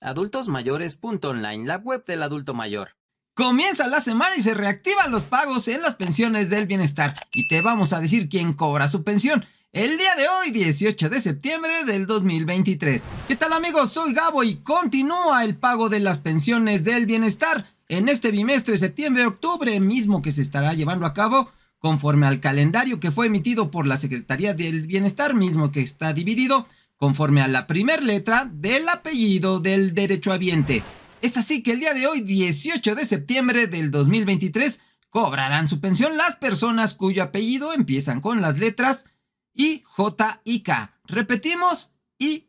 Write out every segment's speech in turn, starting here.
adultosmayores.online, la web del adulto mayor. Comienza la semana y se reactivan los pagos en las pensiones del bienestar y te vamos a decir quién cobra su pensión. El día de hoy, 18 de septiembre del 2023. ¿Qué tal amigos? Soy Gabo y continúa el pago de las pensiones del bienestar en este bimestre septiembre-octubre mismo que se estará llevando a cabo conforme al calendario que fue emitido por la Secretaría del Bienestar mismo que está dividido conforme a la primera letra del apellido del derechohabiente. Es así que el día de hoy, 18 de septiembre del 2023, cobrarán su pensión las personas cuyo apellido empiezan con las letras I, J y K. Repetimos, I,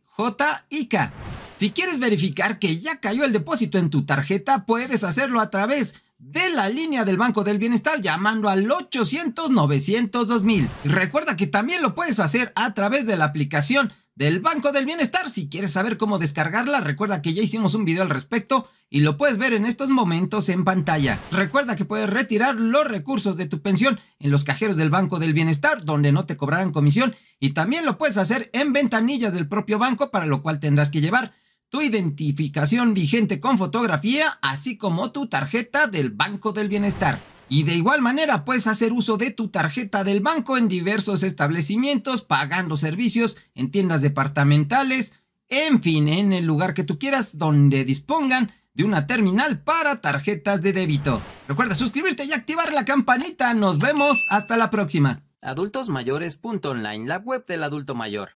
K. Si quieres verificar que ya cayó el depósito en tu tarjeta, puedes hacerlo a través de la línea del Banco del Bienestar llamando al 800 900 2000. recuerda que también lo puedes hacer a través de la aplicación del Banco del Bienestar. Si quieres saber cómo descargarla, recuerda que ya hicimos un video al respecto y lo puedes ver en estos momentos en pantalla. Recuerda que puedes retirar los recursos de tu pensión en los cajeros del Banco del Bienestar, donde no te cobrarán comisión, y también lo puedes hacer en ventanillas del propio banco, para lo cual tendrás que llevar tu identificación vigente con fotografía, así como tu tarjeta del Banco del Bienestar. Y de igual manera puedes hacer uso de tu tarjeta del banco en diversos establecimientos, pagando servicios en tiendas departamentales, en fin, en el lugar que tú quieras donde dispongan de una terminal para tarjetas de débito. Recuerda suscribirte y activar la campanita. Nos vemos hasta la próxima. Adultosmayores.online, la web del adulto mayor.